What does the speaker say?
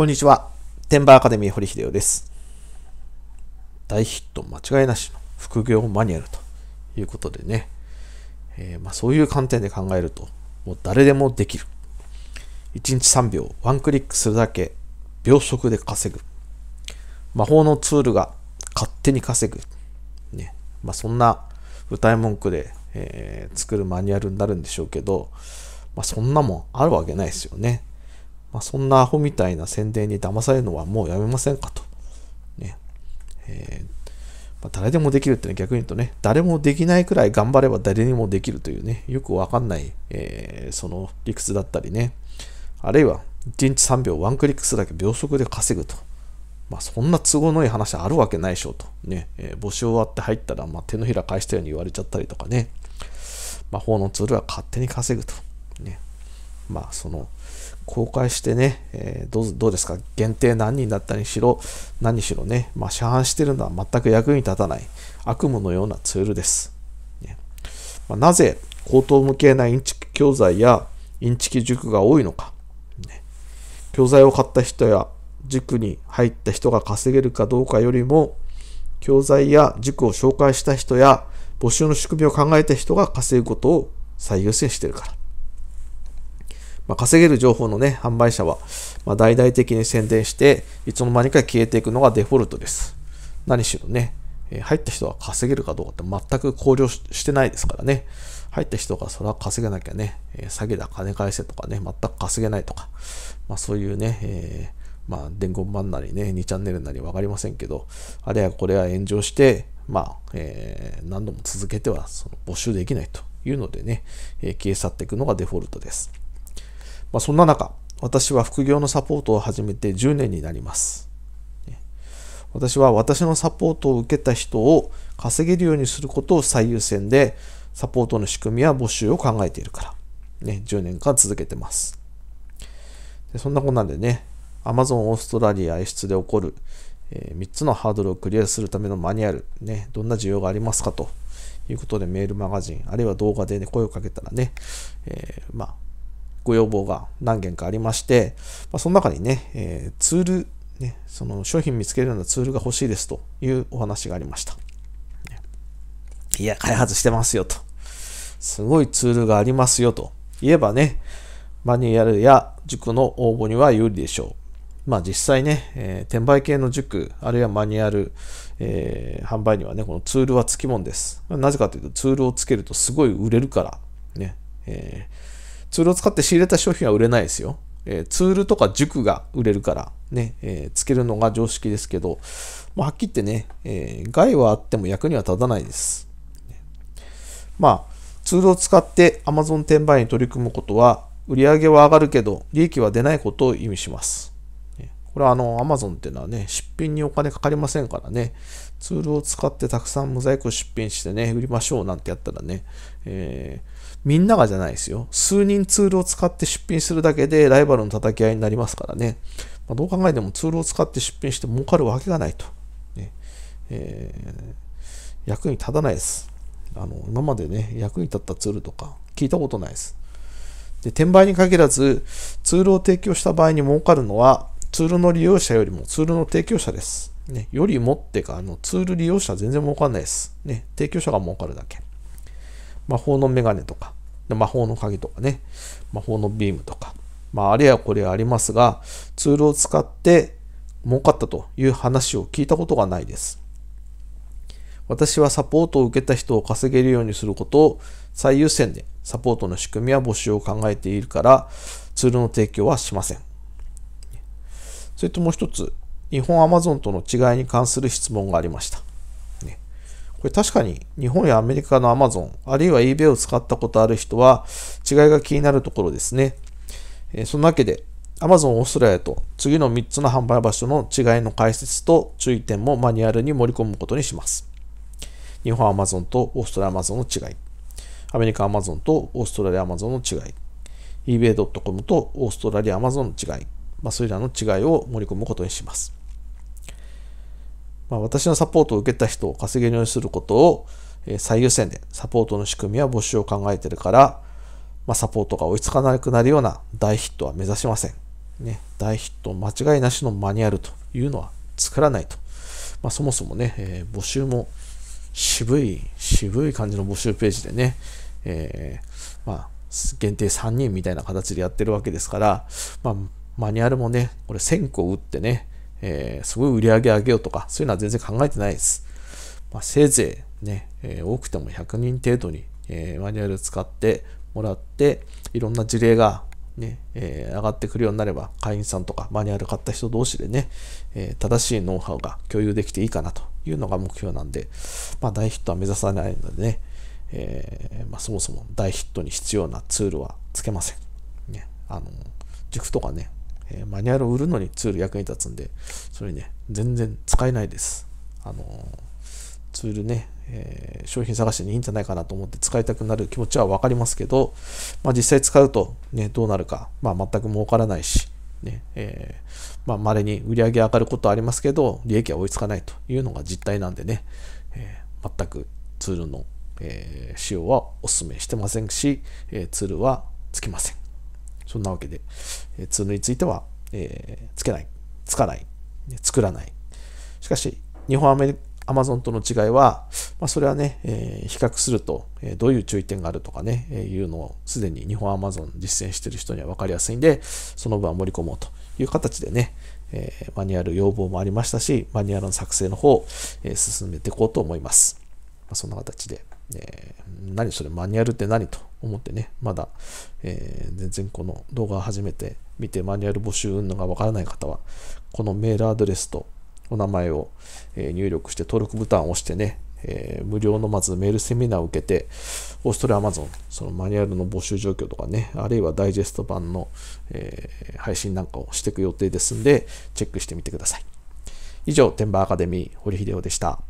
こんにちは。テンバーアカデミー堀秀夫です。大ヒット間違いなしの副業マニュアルということでね、えー、まあ、そういう観点で考えると、もう誰でもできる。1日3秒、ワンクリックするだけ、秒速で稼ぐ。魔法のツールが勝手に稼ぐ。ね。まあ、そんな歌い文句で、えー、作るマニュアルになるんでしょうけど、まあ、そんなもんあるわけないですよね。まあ、そんなアホみたいな宣伝に騙されるのはもうやめませんかと。ね。えー、まあ、誰でもできるってね、逆に言うとね、誰もできないくらい頑張れば誰にもできるというね、よくわかんない、えー、その理屈だったりね、あるいは1日3秒ワンクリックするだけ秒速で稼ぐと。まあ、そんな都合のいい話あるわけないでしょうと。ね、えー、募集終わって入ったら、まあ、手のひら返したように言われちゃったりとかね、魔法のツールは勝手に稼ぐと。ね、まあ、その、公開してね、えー、どう、どうですか、限定何人だったにしろ、何にしろね、まあ、市販してるのは全く役に立たない、悪夢のようなツールです。ねまあ、なぜ、高等無形なインチキ教材やインチキ塾が多いのか、ね、教材を買った人や塾に入った人が稼げるかどうかよりも、教材や塾を紹介した人や募集の仕組みを考えた人が稼ぐことを最優先してるから。まあ、稼げる情報のね、販売者は、ま大々的に宣伝して、いつの間にか消えていくのがデフォルトです。何しろね、入った人は稼げるかどうかって全く考慮してないですからね。入った人がそれは稼げなきゃね、詐欺だ、金返せとかね、全く稼げないとか、まあそういうね、えー、まあ伝言版なりね、2チャンネルなり分かりませんけど、あれやこれは炎上して、まあ、えー、何度も続けてはその募集できないというのでね、えー、消え去っていくのがデフォルトです。まあ、そんな中、私は副業のサポートを始めて10年になります。私は私のサポートを受けた人を稼げるようにすることを最優先で、サポートの仕組みや募集を考えているから、ね、10年間続けてます。でそんなこんなんでね、Amazon オーストラリア輸出で起こる、えー、3つのハードルをクリアするためのマニュアル、ね、どんな需要がありますかということでメールマガジン、あるいは動画で、ね、声をかけたらね、えー、まあ、ご要望が何件かありまして、まあ、その中にね、えー、ツール、ね、その商品見つけるようなツールが欲しいですというお話がありました。いや、開発してますよと。すごいツールがありますよと言えばね、マニュアルや塾の応募には有利でしょう。まあ実際ね、えー、転売系の塾、あるいはマニュアル、えー、販売にはね、このツールはつきものです。なぜかというと、ツールをつけるとすごい売れるから、ね、えーツールを使って仕入れた商品は売れないですよ。えー、ツールとか塾が売れるからね、えー、つけるのが常識ですけど、まあ、はっきり言ってね、えー、害はあっても役には立たないです。まあ、ツールを使って Amazon 転売に取り組むことは、売り上げは上がるけど、利益は出ないことを意味します。これはあの Amazon っていうのはね、出品にお金かかりませんからね、ツールを使ってたくさんモザイクを出品してね、売りましょうなんてやったらね、えー、みんながじゃないですよ。数人ツールを使って出品するだけでライバルの叩き合いになりますからね。まあ、どう考えてもツールを使って出品して儲かるわけがないと。ねえー、役に立たないです。あの今までね、役に立ったツールとか聞いたことないです。で転売に限らず、ツールを提供した場合に儲かるのは、ツールの利用者よりもツールの提供者です。ね、よりもってか、あのツール利用者全然儲かんないです。ね、提供者が儲かるだけ。魔法のメガネとか、魔法の鍵とかね、魔法のビームとか、まあ、あれやこれやありますが、ツールを使って儲かったという話を聞いたことがないです。私はサポートを受けた人を稼げるようにすることを最優先でサポートの仕組みや募集を考えているからツールの提供はしません。それともう一つ、日本アマゾンとの違いに関する質問がありました。これ確かに日本やアメリカのアマゾン、あるいは eBay を使ったことある人は違いが気になるところですね。えそんなわけで、アマゾンオーストラリアと次の3つの販売場所の違いの解説と注意点もマニュアルに盛り込むことにします。日本アマゾンとオーストラリアアマゾンの違い。アメリカアマゾンとオーストラリアアマゾンの違い。eBay.com とオーストラリアアマゾンの違い。まあ、それらの違いを盛り込むことにします。まあ、私のサポートを受けた人を稼げるようにすることを最優先でサポートの仕組みや募集を考えてるから、まあ、サポートが追いつかなくなるような大ヒットは目指しません。ね、大ヒット間違いなしのマニュアルというのは作らないと。まあ、そもそもね、えー、募集も渋い、渋い感じの募集ページでね、えー、まあ、限定3人みたいな形でやってるわけですから、まあ、マニュアルもね、これ1000個打ってね、えー、すごい売り上げ上げようとか、そういうのは全然考えてないです。まあ、せいぜいね、えー、多くても100人程度に、えー、マニュアル使ってもらって、いろんな事例がね、えー、上がってくるようになれば、会員さんとかマニュアル買った人同士でね、えー、正しいノウハウが共有できていいかなというのが目標なんで、まあ、大ヒットは目指さないのでね、えー、まあ、そもそも大ヒットに必要なツールはつけません。ね、あの塾とかね、えー、マニュアルを売るのにツール役に立つんで、それね、全然使えないです。あのー、ツールね、えー、商品探しにいいんじゃないかなと思って使いたくなる気持ちはわかりますけど、まあ実際使うとね、どうなるか、まあ全く儲からないし、ね、えー、まあ稀に売り上げ上がることはありますけど、利益は追いつかないというのが実態なんでね、えー、全くツールの、えー、使用はお勧めしてませんし、えー、ツールはつきません。そんなわけで、えー、ルについては、えー、つけない、つかない、作らない。しかし、日本アメリアマゾンとの違いは、まあ、それはね、えー、比較すると、えー、どういう注意点があるとかね、えー、いうのをすでに日本アマゾン実践している人には分かりやすいんで、その分は盛り込もうという形でね、えー、マニュアル要望もありましたし、マニュアルの作成の方、えー、進めていこうと思います。まあ、そんな形で、えー、何それ、マニュアルって何と思ってね、まだ、えー、全然この動画を初めて見てマニュアル募集運動がわからない方は、このメールアドレスとお名前を入力して登録ボタンを押してね、えー、無料のまずメールセミナーを受けて、オーストラリアアマゾン、そのマニュアルの募集状況とかね、あるいはダイジェスト版の、えー、配信なんかをしていく予定ですんで、チェックしてみてください。以上、テンバーアカデミー、堀秀夫でした。